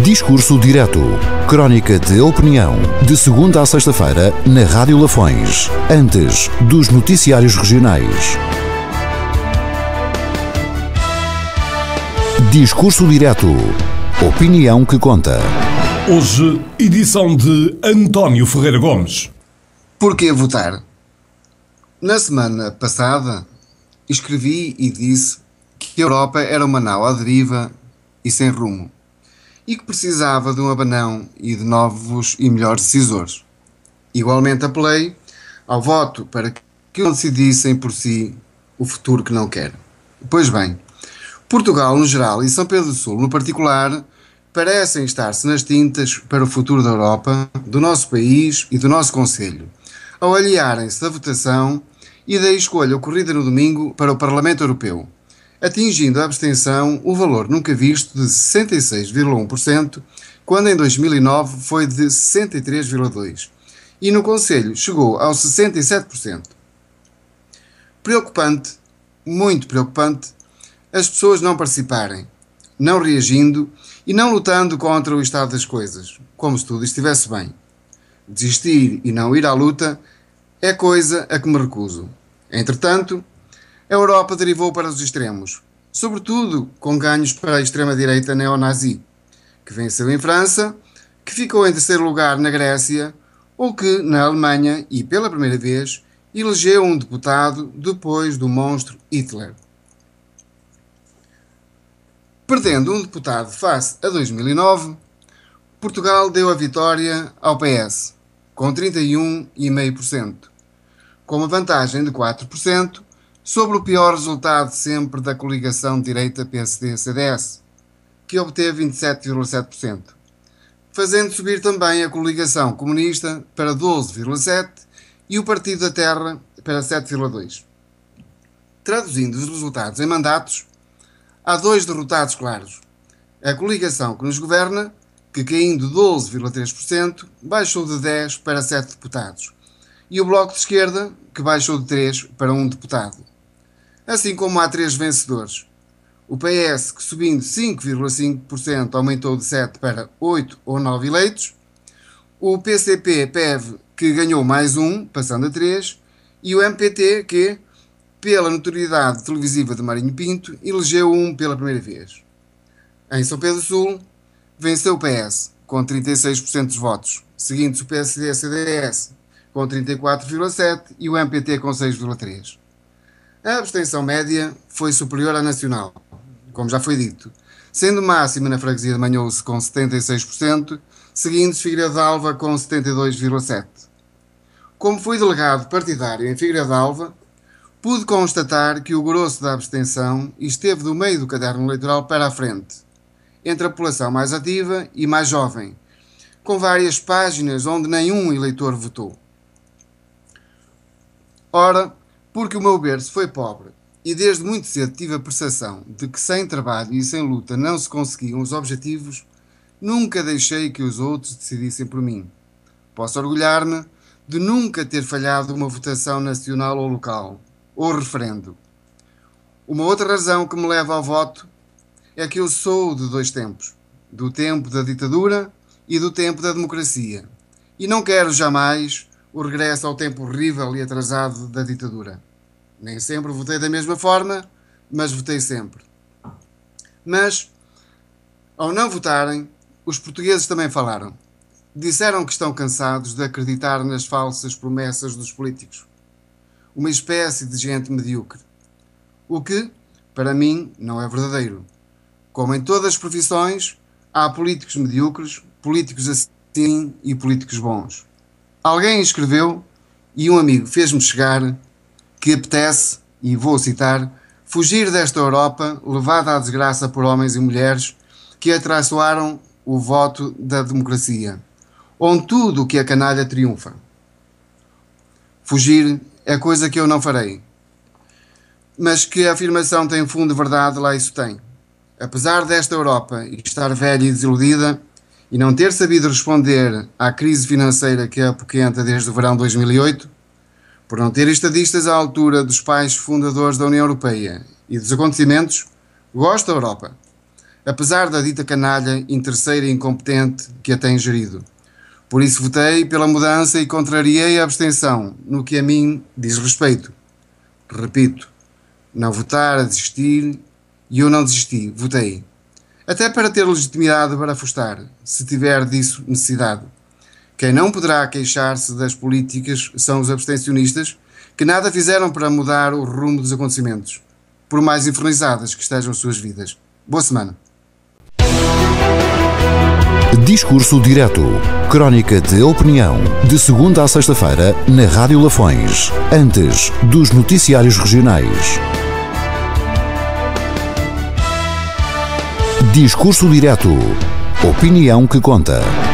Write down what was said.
Discurso Direto. Crónica de opinião. De segunda a sexta-feira, na Rádio Lafões. Antes dos noticiários regionais. Discurso Direto. Opinião que conta. Hoje, edição de António Ferreira Gomes. que votar? Na semana passada, escrevi e disse que a Europa era uma nau à deriva e sem rumo e que precisava de um abanão e de novos e melhores decisores. Igualmente apelei ao voto para que não decidissem por si o futuro que não querem. Pois bem, Portugal no geral e São Pedro do Sul no particular parecem estar-se nas tintas para o futuro da Europa, do nosso país e do nosso Conselho, ao aliarem-se da votação e da escolha ocorrida no domingo para o Parlamento Europeu atingindo a abstenção o valor nunca visto de 66,1%, quando em 2009 foi de 63,2%, e no Conselho chegou aos 67%. Preocupante, muito preocupante, as pessoas não participarem, não reagindo e não lutando contra o estado das coisas, como se tudo estivesse bem. Desistir e não ir à luta é coisa a que me recuso. Entretanto, a Europa derivou para os extremos, sobretudo com ganhos para a extrema-direita neonazi, que venceu em França, que ficou em terceiro lugar na Grécia, ou que, na Alemanha e pela primeira vez, elegeu um deputado depois do monstro Hitler. Perdendo um deputado face a 2009, Portugal deu a vitória ao PS, com 31,5%, com uma vantagem de 4% sobre o pior resultado sempre da coligação direita PSD-CDS, que obteve 27,7%, fazendo subir também a coligação comunista para 12,7% e o Partido da Terra para 7,2%. Traduzindo os resultados em mandatos, há dois derrotados claros. A coligação que nos governa, que caindo 12,3%, baixou de 10 para 7 deputados, e o Bloco de Esquerda, que baixou de 3 para 1 deputado assim como há três vencedores. O PS, que subindo 5,5% aumentou de 7 para 8 ou 9 eleitos, o PCP-PEV, que ganhou mais um, passando a 3, e o MPT, que, pela notoriedade televisiva de Marinho Pinto, elegeu um pela primeira vez. Em São Pedro Sul, venceu o PS, com 36% dos votos, seguindo-se o PSD-CDS, com 34,7% e o MPT com 6,3%. A abstenção média foi superior à nacional, como já foi dito, sendo máxima na freguesia de Manhouse com 76%, seguindo-se Figueiredo de Alva com 72,7%. Como fui delegado partidário em Figueiredo de Alva, pude constatar que o grosso da abstenção esteve do meio do caderno eleitoral para a frente, entre a população mais ativa e mais jovem, com várias páginas onde nenhum eleitor votou. Ora, porque o meu berço foi pobre e desde muito cedo tive a percepção de que sem trabalho e sem luta não se conseguiam os objetivos, nunca deixei que os outros decidissem por mim. Posso orgulhar-me de nunca ter falhado uma votação nacional ou local, ou referendo. Uma outra razão que me leva ao voto é que eu sou de dois tempos, do tempo da ditadura e do tempo da democracia, e não quero jamais o regresso ao tempo horrível e atrasado da ditadura. Nem sempre votei da mesma forma, mas votei sempre. Mas, ao não votarem, os portugueses também falaram. Disseram que estão cansados de acreditar nas falsas promessas dos políticos. Uma espécie de gente medíocre. O que, para mim, não é verdadeiro. Como em todas as profissões, há políticos medíocres, políticos assim e políticos bons. Alguém escreveu e um amigo fez-me chegar que apetece, e vou citar, fugir desta Europa levada à desgraça por homens e mulheres que atraiçoaram o voto da democracia, onde tudo o que a canalha triunfa. Fugir é coisa que eu não farei. Mas que a afirmação tem fundo de verdade, lá isso tem. Apesar desta Europa estar velha e desiludida, e não ter sabido responder à crise financeira que a é apoquenta desde o verão de 2008, por não ter estadistas à altura dos pais fundadores da União Europeia e dos acontecimentos, gosta da Europa, apesar da dita canalha interesseira e incompetente que a tem gerido. Por isso votei pela mudança e contrariei a abstenção no que a mim diz respeito. Repito, não votar a desistir e eu não desisti, votei até para ter legitimidade para afastar, se tiver disso necessidade. Quem não poderá queixar-se das políticas são os abstencionistas, que nada fizeram para mudar o rumo dos acontecimentos, por mais infernizadas que estejam suas vidas. Boa semana. Discurso Direto. Crónica de opinião. De segunda a sexta-feira, na Rádio Lafões. Antes dos noticiários regionais. Discurso direto. Opinião que conta.